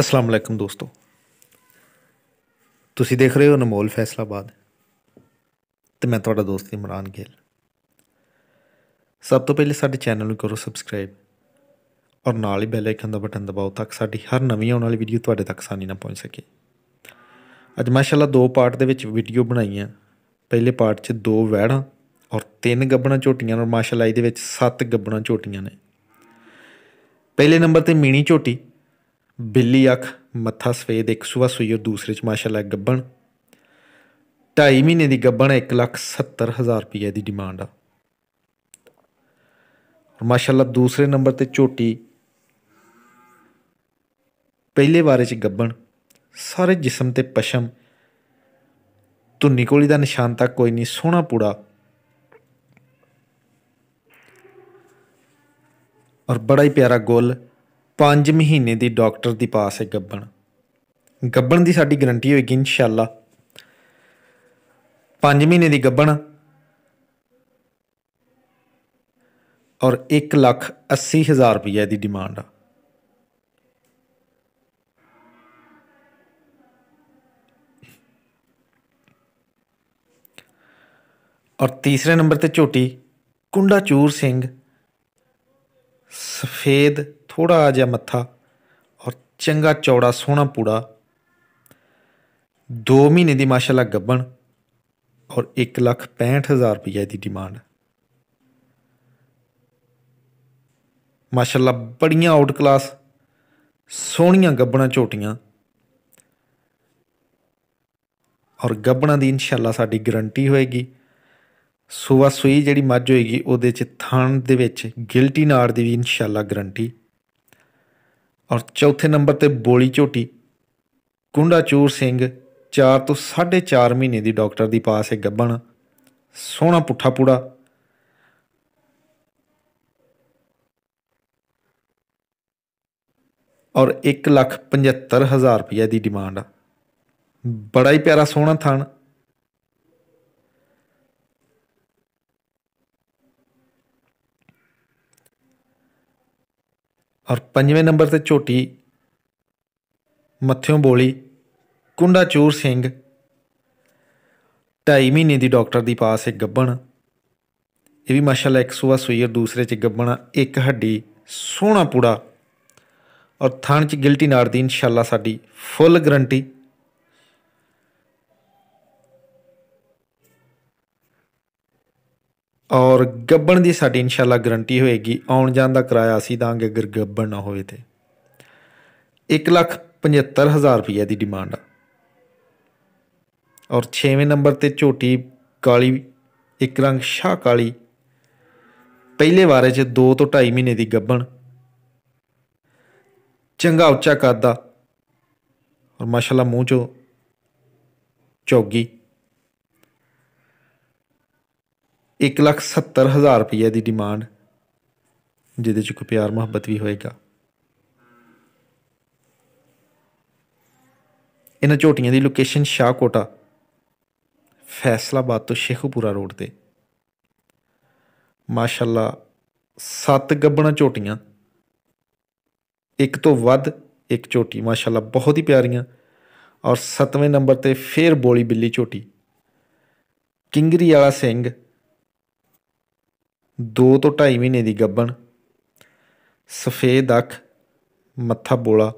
ਅਸਲਾਮ ਵਾਲੇਕਮ ਦੋਸਤੋ ਤੁਸੀਂ ਦੇਖ ਰਹੇ ਹੋ ਨਮੋਲ ਫੈਸਲਾਬਾਦ ਤੇ ਮੈਂ ਤੁਹਾਡਾ ਦੋਸਤ ਇਮਰਾਨ ਗਿੱਲ ਸਭ ਤੋਂ ਪਹਿਲੇ ਸਾਡੇ ਚੈਨਲ ਨੂੰ ਕਰੋ ਸਬਸਕ੍ਰਾਈਬ ਔਰ ਨਾਲ ਹੀ ਬੈਲ ਆਈਕਨ ਦਾ ਬਟਨ ਦਬਾਓ ਤਾਂ ਕਿ ਸਾਡੀ ਹਰ ਨਵੀਂ ਆਉਣ ਵਾਲੀ ਵੀਡੀਓ ਤੁਹਾਡੇ ਤੱਕ ਆਸਾਨੀ ਨਾਲ ਪਹੁੰਚ ਸਕੇ ਅੱਜ ਮਾਸ਼ਾਅੱਲਾ ਦੋ ਪਾਰਟ ਦੇ ਵਿੱਚ ਵੀਡੀਓ ਬਣਾਈਆਂ ਪਹਿਲੇ ਪਾਰਟ 'ਚ ਦੋ ਵੈੜਾਂ ਔਰ ਤਿੰਨ ਗੱਬਣਾ ਝੋਟੀਆਂ ਔਰ ਮਾਸ਼ਾਅੱਲਾ ਇਹਦੇ ਵਿੱਚ ਸੱਤ ਗੱਬਣਾ ਝੋਟੀਆਂ ਨੇ ਪਹਿਲੇ ਨੰਬਰ ਤੇ ਮੀਣੀ ਝੋਟੀ ਬਿੱਲੀ ਅੱਖ ਮੱਥਾ ਸਫੇਦ ਇੱਕ ਸੁਬਾ ਸੂਈ ਦੂਸਰੇ ਚ ਮਾਸ਼ਾਅੱਲਾ ਗੱਬਣ 2.5 ਮਹੀਨੇ ਦੀ ਗੱਬਣ 170000 ਰੁਪਏ ਦੀ ਡਿਮਾਂਡ ਆ ਮਾਸ਼ਾਅੱਲਾ ਦੂਸਰੇ ਨੰਬਰ ਤੇ ਝੋਟੀ ਪਹਿਲੇ ਵਾਰੇ ਚ ਗੱਬਣ ਸਾਰੇ ਜਿਸਮ ਤੇ ਪਸ਼ਮ ਧੁੰਨੀ ਕੋਲੀ ਦਾ ਨਿਸ਼ਾਨ ਤੱਕ ਕੋਈ ਨਹੀਂ ਸੋਹਣਾ ਪੂੜਾ ਔਰ ਬੜਾ ਹੀ ਪਿਆਰਾ ਗੋਲ 5 ਮਹੀਨੇ ਦੀ ਡਾਕਟਰ ਦੀ ਪਾਸ ਹੈ ਗੱਬਣ ਗੱਬਣ ਦੀ ਸਾਡੀ ਗਰੰਟੀ ਹੋਏਗੀ ਇਨਸ਼ਾਅੱਲਾ 5 ਮਹੀਨੇ ਦੀ ਗੱਬਣ ਔਰ 1 ਲੱਖ 80 ਹਜ਼ਾਰ ਰੁਪਏ ਦੀ ਡਿਮਾਂਡ ਆ ਔਰ ਤੀਸਰੇ ਨੰਬਰ ਤੇ ਝੋਟੀ ਕੁੰਡਾ ਚੂਰ ਸਿੰਘ ਸਫੇਦ ਥੋੜਾ ਜਿਹਾ ਮੱਥਾ ਔਰ ਚੰਗਾ ਚੌੜਾ ਸੋਹਣਾ ਪੂੜਾ 2 ਮਹੀਨੇ ਦੀ ਮਾਸ਼ਾਅੱਲਾ ਗੱਬਣ ਔਰ 165000 ਰੁਪਏ ਦੀ ਡਿਮਾਂਡ ਮਾਸ਼ਾਅੱਲਾ ਬੜੀਆਂ ਆਊਟ ਕਲਾਸ ਸੋਹਣੀਆਂ ਗੱਬਣਾ ਝੋਟੀਆਂ ਔਰ ਗੱਬਣਾ ਦੀ ਇਨਸ਼ਾਅੱਲਾ ਸਾਡੀ ਗਾਰੰਟੀ ਹੋਏਗੀ ਸੂਆ ਸੂਈ ਜਿਹੜੀ ਮੱਝ ਹੋਏਗੀ ਉਹਦੇ ਚ ਥਣ ਦੇ ਵਿੱਚ ਗਿਲਟੀ ਨਾਰ ਦੀ ਵੀ ਇਨਸ਼ਾਅੱਲਾ ਗਾਰੰਟੀ ਔਰ ਚੌਥੇ ਨੰਬਰ ਤੇ ਬੋਲੀ ਝੋਟੀ ਚੂਰ ਸਿੰਘ 4 ਤੋਂ 4.5 ਮਹੀਨੇ ਦੀ ਡਾਕਟਰ ਦੀ ਪਾਸ ਹੈ ਗੱਬਣ ਸੋਹਣਾ ਪੁੱਠਾ ਪੂੜਾ ਔਰ 1 ਲੱਖ 75 ਹਜ਼ਾਰ ਰੁਪਏ ਦੀ ਡਿਮਾਂਡ ਆ ਬੜਾ ਹੀ ਪਿਆਰਾ ਸੋਹਣਾ ਥਣ ਔਰ ਪੰਜਵੇਂ ਨੰਬਰ ਤੇ ਝੋਟੀ ਮੱਥਿਓਂ ਬੋਲੀ ਕੁੰਡਾ ਚੂਰ ਸਿੰਘ ਢਾਈ ਮਹੀਨੇ ਦੀ ਡਾਕਟਰ ਦੀ ਪਾਸ ਇੱਕ ਗੱਬਣ ਇਹ ਵੀ ਮਾਸ਼ਾਅੱਲਾ ਇੱਕ ਸੂਆ ਸੂਈਰ ਦੂਸਰੇ ਚ ਗੱਬਣਾ ਇੱਕ ਹੱਡੀ ਸੋਹਣਾ ਪੂੜਾ ਔਰ ਥਣ ਚ ਗਿਲਟੀ ਨਾਰਦੀ ਇਨਸ਼ਾਅੱਲਾ ਸਾਡੀ ਫੁੱਲ ਗਰੰਟੀ ਔਰ ਗੱਬਣ ਦੀ ਸਾਡੀ ਇਨਸ਼ਾਅੱਲਾ ਗਰੰਟੀ ਹੋਏਗੀ ਆਉਣ ਜਾਣ ਦਾ ਕਿਰਾਇਆ ਅਸੀਂ ਦਾਂਗੇ ਅਗਰ ਗੱਬਣ ਨਾ ਹੋਵੇ ਤੇ 175000 ਰੁਪਏ ਦੀ ਡਿਮਾਂਡ ਆ ਔਰ 6ਵੇਂ ਨੰਬਰ ਤੇ ਝੋਟੀ ਕਾਲੀ ਇੱਕ ਰੰਗ ਸ਼ਾ ਕਾਲੀ ਪਹਿਲੇ ਵਾਰੇ ਚ 2 ਤੋਂ 2.5 ਮਹੀਨੇ ਦੀ ਗੱਬਣ ਚੰਗਾ ਉੱਚਾ ਕੱਦ ਦਾ ਔਰ ਮਾਸ਼ਾਅੱਲਾ ਮੂੰਹ ਚੋਂ ਚੌਗੀ 1 ਲੱਖ 70 ਹਜ਼ਾਰ ਰੁਪਏ ਦੀ ਡਿਮਾਂਡ ਜਿਹਦੇ ਚ ਕੋ ਪਿਆਰ ਮੁਹੱਬਤ ਵੀ ਹੋਏਗਾ ਇਹਨਾਂ ਝੋਟੀਆਂ ਦੀ ਲੋਕੇਸ਼ਨ ਸ਼ਾਹਕੋਟਾ ਫੈਸਲਾਬਾਦ ਤੋਂ ਸ਼ੇਖੂਪੁਰਾ ਰੋਡ ਤੇ ਮਾਸ਼ਾਅੱਲਾ ਸੱਤ ਗੱਬਣਾ ਝੋਟੀਆਂ ਇੱਕ ਤੋਂ ਵੱਧ ਇੱਕ ਝੋਟੀ ਮਾਸ਼ਾਅੱਲਾ ਬਹੁਤ ਹੀ ਪਿਆਰੀਆਂ ਔਰ 7ਵੇਂ ਨੰਬਰ ਤੇ ਫੇਰ ਬੋਲੀ ਬਿੱਲੀ ਝੋਟੀ ਕਿੰਗਰੀ ਵਾਲਾ ਸਿੰਘ ਦੋ ਤੋਂ ਢਾਈ ਮਹੀਨੇ ਦੀ ਗੱਭਣ ਸਫੇਦ ਅੱਖ ਮੱਥਾ ਬੋਲਾ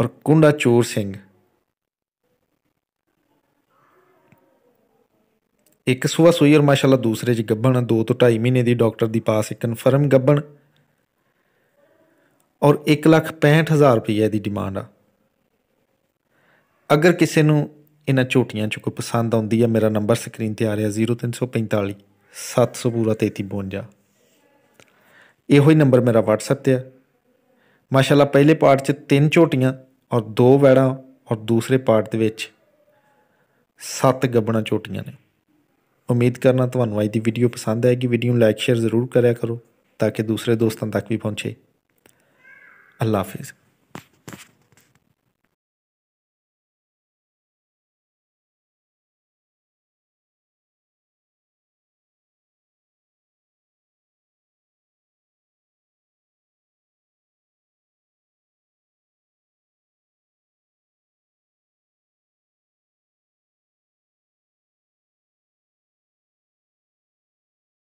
ਔਰ ਕੁੰਡਾ ਚੋਰ ਸਿੰਘ ਇੱਕ ਸੂਆ ਸੋਈ ਔਰ ਮਾਸ਼ਾਅੱਲਾ ਦੂਸਰੇ ਚ ਗੱਭਣ ਦੋ ਤੋਂ ਢਾਈ ਮਹੀਨੇ ਦੀ ਡਾਕਟਰ ਦੀ ਪਾਸ ਇੱਕ ਕਨਫਰਮ ਗੱਭਣ ਔਰ 165000 ਰੁਪਏ ਦੀ ਡਿਮਾਂਡ ਆ ਅਗਰ ਕਿਸੇ ਨੂੰ ਇਹਨਾਂ ਝੋਟੀਆਂ ਚ ਕੋਈ ਪਸੰਦ ਆਉਂਦੀ ਹੈ ਮੇਰਾ ਨੰਬਰ ਸਕਰੀਨ ਤੇ ਆ ਰਿਹਾ 0345 700 ਪੂਰਾ 3352 ਇਹੋ ਹੀ ਨੰਬਰ ਮੇਰਾ WhatsApp ਤੇ ਆ ਮਾਸ਼ਾਅੱਲਾ ਪਹਿਲੇ ਪਾਰਟ 'ਚ ਤਿੰਨ ਝੋਟੀਆਂ ਔਰ ਦੋ ਵੈੜਾਂ ਔਰ ਦੂਸਰੇ ਪਾਰਟ ਦੇ ਵਿੱਚ ਸੱਤ ਗੱਬਣਾ ਝੋਟੀਆਂ ਨੇ ਉਮੀਦ ਕਰਨਾ ਤੁਹਾਨੂੰ ਅੱਜ ਦੀ ਵੀਡੀਓ ਪਸੰਦ ਆਏਗੀ ਵੀਡੀਓ ਨੂੰ ਲਾਈਕ ਸ਼ੇਅਰ ਜ਼ਰੂਰ ਕਰਿਆ ਕਰੋ ਤਾਂ ਕਿ ਦੂਸਰੇ ਦੋਸਤਾਂ ਤੱਕ ਵੀ ਪਹੁੰਚੇ ਅੱਲਾ ਹਾਫਿਜ਼